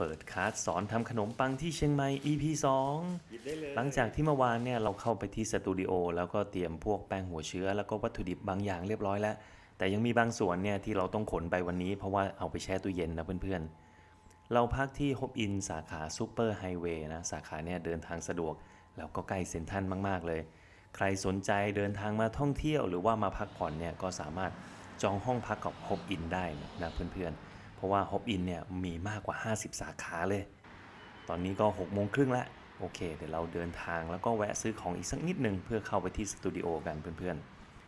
เปิดคลาสสอนทำขนมปังที่เชียงใหม่ EP 2 หลังจากที่เมื่อวานเนี่ยเราเข้าไปที่สตูดิโอ แล้วก็เตรียมพวกแป้งหัวเชื้อ แล้วก็วัตถุดิบบางอย่างเรียบร้อยแล้ว แต่ยังมีบางส่วนเนี่ยที่เราต้องขนไปวันนี้เพราะว่าเอาไปแช่ตู้เย็นนะเพื่อนๆ เราพักที่ฮบอินสาขาซูเปอร์ไฮเวย์นะสาขาเนี่ยเดินทางสะดวก แล้วก็ใกล้เซ็นทรัลมากๆเลย ใครสนใจเดินทางมาท่องเที่ยว หรือว่ามาพักผ่อนเนี่ยก็สามารถจองห้องพักกับฮบอินได้นะเพื่อนๆเพราะว่า Hop In เนี่ยมีมากกว่า 50 สาขาเลย ตอนนี้ก็6โมงครึ่งละโอเค เดี๋ยวเราเดินทางแล้วก็แวะซื้อของอีกสักนิดหนึ่งเพื่อเข้าไปที่สตูดิโอกันเพื่อน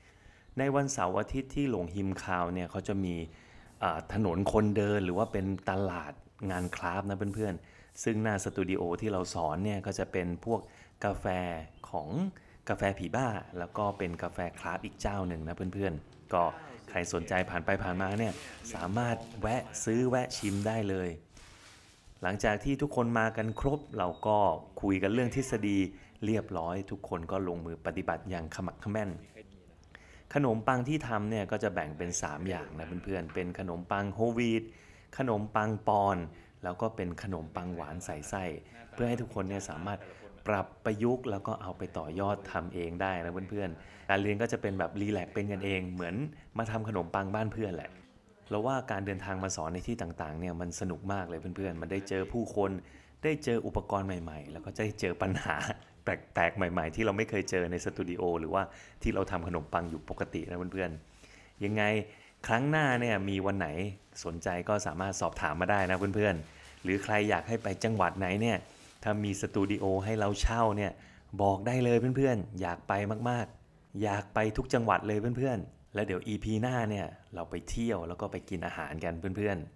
ๆ ในวันเสาร์อาทิตย์ที่หลงฮิมคาวเนี่ย เขาจะมีถนนคนเดิน หรือว่าเป็นตลาดงานคราฟนะเพื่อนๆ ซึ่งหน้าสตูดิโอที่เราสอนเนี่ยก็จะเป็นพวกกาแฟของกาแฟผีบ้า แล้วก็เป็นกาแฟคราฟอีกเจ้าหนึ่งนะเพื่อนๆ ก็ใครสนใจผ่านไปผ่านมาเนี่ย สามารถแวะซื้อแวะชิมได้เลย หลังจากที่ทุกคนมากันครบ เราก็คุยกันเรื่องทฤษฎีเรียบร้อย ทุกคนก็ลงมือปฏิบัติอย่างขมักขม้นขนมปังที่ทำเนี่ยก็จะแบ่งเป็น 3 อย่างนะเพื่อนๆ เป็นขนมปังโฮวีดขนมปังปอน แล้วก็เป็นขนมปังหวานใส่ไส้เพื่อให้ทุกคนเนี่ยสามารถปรับประยุกต์แล้วก็เอาไปต่อยอดทำเองได้นะเพื่อนๆการเรียนก็จะเป็นแบบรีแลกเป็นกันเองเหมือนมาทำขนมปังบ้านเพื่อนแหละ เราว่าการเดินทางมาสอนในที่ต่างๆเนี่ยมันสนุกมากเลยเพื่อนๆมันได้เจอผู้คน ได้เจออุปกรณ์ใหม่ๆ แล้วก็ได้เจอปัญหา แปลก ๆ ใหม่ ๆ ที่เราไม่เคยเจอในสตูดิโอหรือว่าที่เราทำขนมปังอยู่ปกตินะเพื่อนๆยังไงครั้งหน้าเนี่ยมีวันไหนสนใจก็สามารถสอบถามมาได้นะเพื่อนๆหรือใครอยากให้ไปจังหวัดไหนเนี่ยถ้ามีสตูดิโอให้เราเช่าเนี่ย บอกได้เลยเพื่อนๆ อยากไปมากๆ อยากไปทุกจังหวัดเลยเพื่อนๆ แล้วเดี๋ยว EP หน้าเนี่ย เราไปเที่ยวแล้วก็ไปกินอาหารกันเพื่อนๆ